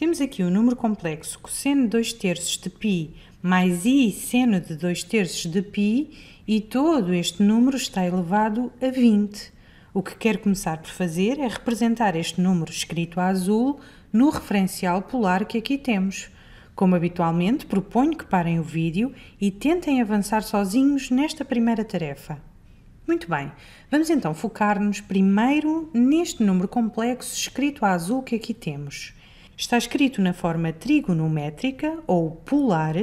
Temos aqui o um número complexo cosseno de 2 terços de π mais i seno de 2 terços de π e todo este número está elevado a 20. O que quero começar por fazer é representar este número escrito a azul no referencial polar que aqui temos. Como habitualmente, proponho que parem o vídeo e tentem avançar sozinhos nesta primeira tarefa. Muito bem, vamos então focar-nos primeiro neste número complexo escrito a azul que aqui temos está escrito na forma trigonométrica ou polar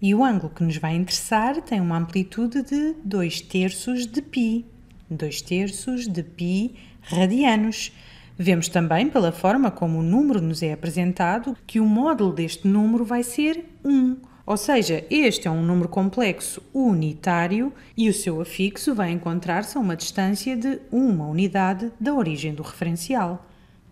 e o ângulo que nos vai interessar tem uma amplitude de 2 terços de π, 2 terços de π radianos. Vemos também, pela forma como o número nos é apresentado, que o módulo deste número vai ser 1. Ou seja, este é um número complexo unitário e o seu afixo vai encontrar-se a uma distância de uma unidade da origem do referencial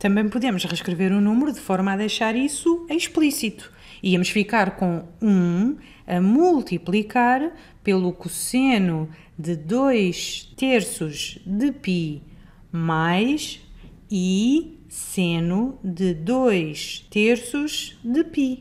também podemos reescrever o número de forma a deixar isso explícito. Íamos ficar com 1 a multiplicar pelo cosseno de 2 terços de π mais i seno de 2 terços de π.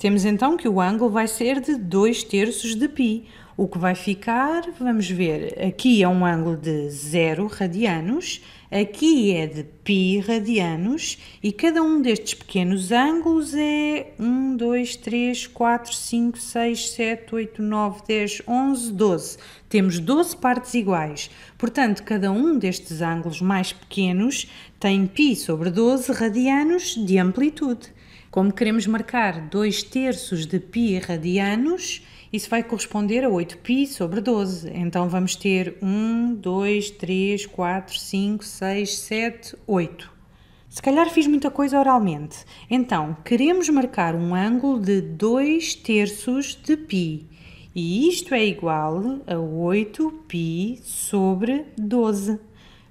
Temos então que o ângulo vai ser de 2 terços de π, o que vai ficar, vamos ver, aqui é um ângulo de 0 radianos, aqui é de π radianos e cada um destes pequenos ângulos é 1, 2, 3, 4, 5, 6, 7, 8, 9, 10, 11, 12. Temos 12 partes iguais, portanto, cada um destes ângulos mais pequenos tem π sobre 12 radianos de amplitude. Como queremos marcar 2 terços de π radianos, isso vai corresponder a 8π sobre 12. Então vamos ter 1, 2, 3, 4, 5, 6, 7, 8. Se calhar fiz muita coisa oralmente. Então, queremos marcar um ângulo de 2 terços de π. E isto é igual a 8π sobre 12.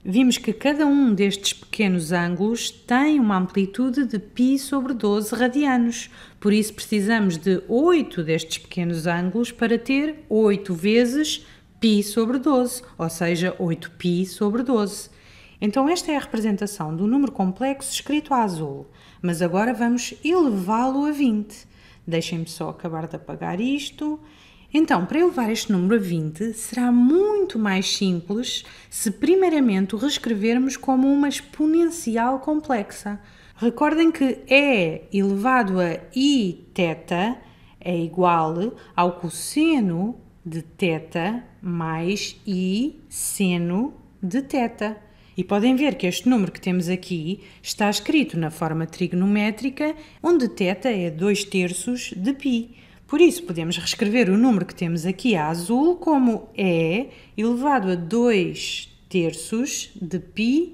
Vimos que cada um destes pequenos ângulos tem uma amplitude de π sobre 12 radianos, por isso precisamos de 8 destes pequenos ângulos para ter 8 vezes π sobre 12, ou seja, 8π sobre 12. Então, esta é a representação do número complexo escrito a azul, mas agora vamos elevá-lo a 20. Deixem-me só acabar de apagar isto então, para elevar este número a 20, será muito mais simples se primeiramente o reescrevermos como uma exponencial complexa. Recordem que E elevado a i teta é igual ao cosseno de θ mais i seno de θ. E podem ver que este número que temos aqui está escrito na forma trigonométrica, onde θ é 2 terços de π. Por isso, podemos reescrever o número que temos aqui a azul como E é elevado a 2 terços de i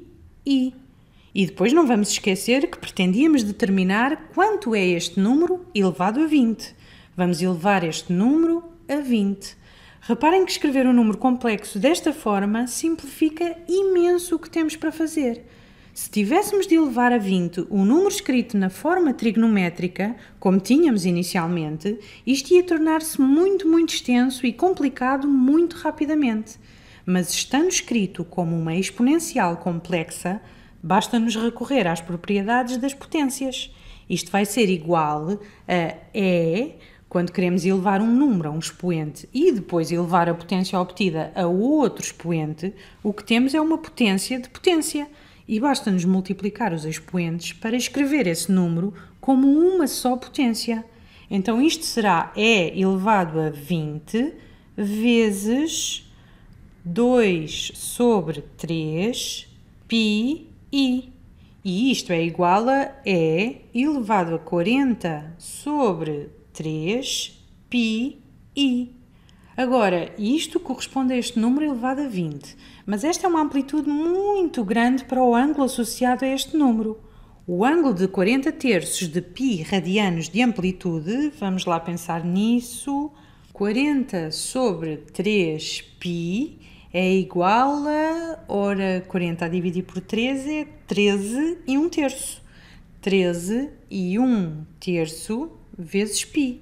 E depois não vamos esquecer que pretendíamos determinar quanto é este número elevado a 20. Vamos elevar este número a 20. Reparem que escrever um número complexo desta forma simplifica imenso o que temos para fazer. Se tivéssemos de elevar a 20 o número escrito na forma trigonométrica, como tínhamos inicialmente, isto ia tornar-se muito, muito extenso e complicado muito rapidamente. Mas estando escrito como uma exponencial complexa, basta-nos recorrer às propriedades das potências. Isto vai ser igual a E quando queremos elevar um número a um expoente e depois elevar a potência obtida a outro expoente, o que temos é uma potência de potência e basta-nos multiplicar os expoentes para escrever esse número como uma só potência. Então isto será E elevado a 20 vezes 2 sobre 3 pi i. E isto é igual a E elevado a 40 sobre 3 pi i. Agora, isto corresponde a este número elevado a 20, mas esta é uma amplitude muito grande para o ângulo associado a este número. O ângulo de 40 terços de π radianos de amplitude, vamos lá pensar nisso, 40 sobre 3π é igual a, ora, 40 a dividir por 13 é 13 e 1 terço. 13 e 1 terço vezes π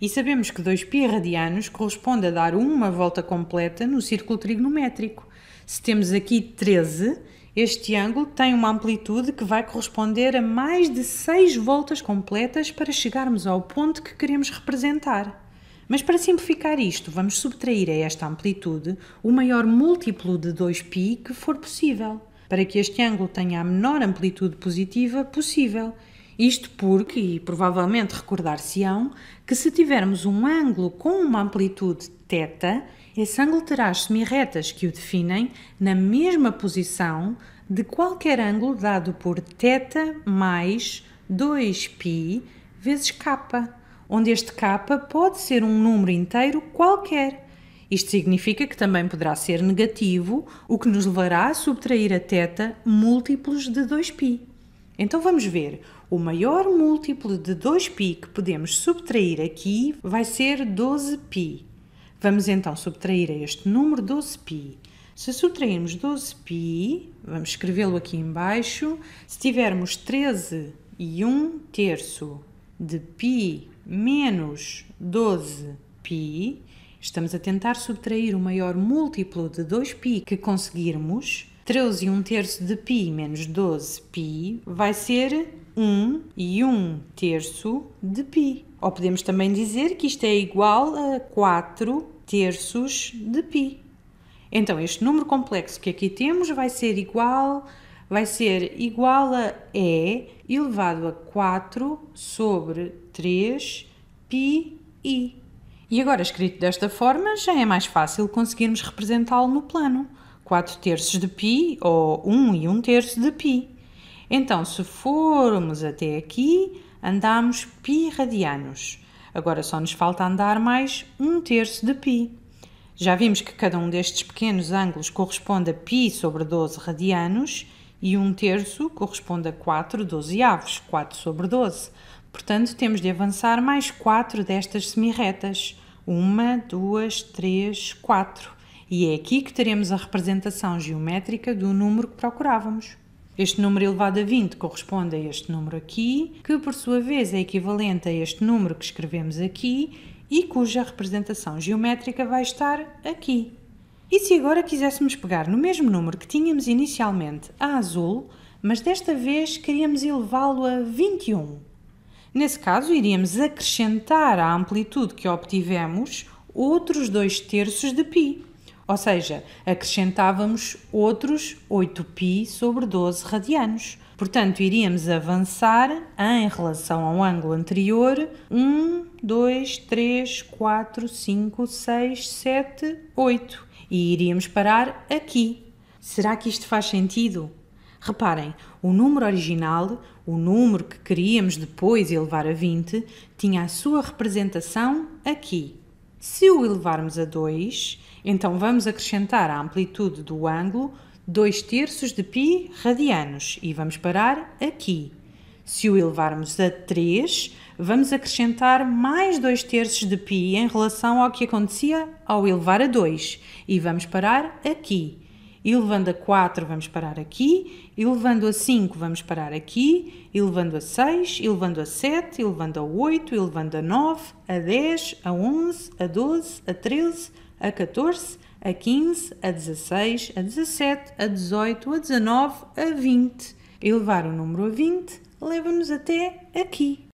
e sabemos que 2π radianos corresponde a dar uma volta completa no círculo trigonométrico. Se temos aqui 13, este ângulo tem uma amplitude que vai corresponder a mais de 6 voltas completas para chegarmos ao ponto que queremos representar. Mas para simplificar isto, vamos subtrair a esta amplitude o maior múltiplo de 2π que for possível, para que este ângulo tenha a menor amplitude positiva possível isto porque, e provavelmente recordar-se-ão, que se tivermos um ângulo com uma amplitude θ, esse ângulo terá as semirretas que o definem na mesma posição de qualquer ângulo dado por θ mais 2π vezes k, onde este k pode ser um número inteiro qualquer. Isto significa que também poderá ser negativo, o que nos levará a subtrair a θ múltiplos de 2π. Então vamos ver. O maior múltiplo de 2π que podemos subtrair aqui vai ser 12π. Vamos então subtrair a este número 12π. Se subtrairmos 12π, vamos escrevê-lo aqui embaixo, se tivermos 13 e 1 terço de π menos 12π, estamos a tentar subtrair o maior múltiplo de 2π que conseguirmos. 13 e 1 terço de π menos 12π vai ser 1 e 1 terço de π. Ou podemos também dizer que isto é igual a 4 terços de π. Então, este número complexo que aqui temos vai ser igual vai ser igual a E elevado a 4 sobre 3 πi. E agora, escrito desta forma, já é mais fácil conseguirmos representá-lo no plano. 4 terços de π ou 1 e 1 terço de π. Então, se formos até aqui, andamos π radianos. Agora só nos falta andar mais um terço de π. Já vimos que cada um destes pequenos ângulos corresponde a π sobre 12 radianos e um terço corresponde a 4 dozeavos, 4 sobre 12. Portanto, temos de avançar mais 4 destas semirretas. 1, 2, 3, 4. E é aqui que teremos a representação geométrica do número que procurávamos. Este número elevado a 20 corresponde a este número aqui, que por sua vez é equivalente a este número que escrevemos aqui e cuja representação geométrica vai estar aqui. E se agora quiséssemos pegar no mesmo número que tínhamos inicialmente a azul, mas desta vez queríamos elevá-lo a 21? Nesse caso, iríamos acrescentar à amplitude que obtivemos outros 2 terços de π. Ou seja, acrescentávamos outros 8π sobre 12 radianos. Portanto, iríamos avançar em relação ao ângulo anterior 1, 2, 3, 4, 5, 6, 7, 8 e iríamos parar aqui. Será que isto faz sentido? Reparem, o número original, o número que queríamos depois elevar a 20, tinha a sua representação aqui. Se o elevarmos a 2, então vamos acrescentar à amplitude do ângulo 2 terços de π radianos e vamos parar aqui. Se o elevarmos a 3, vamos acrescentar mais 2 terços de π em relação ao que acontecia ao elevar a 2 e vamos parar aqui elevando a 4 vamos parar aqui, elevando a 5 vamos parar aqui, elevando a 6, elevando a 7, elevando a 8, elevando a 9, a 10, a 11, a 12, a 13, a 14, a 15, a 16, a 17, a 18, a 19, a 20. Elevar o número a 20 leva-nos até aqui.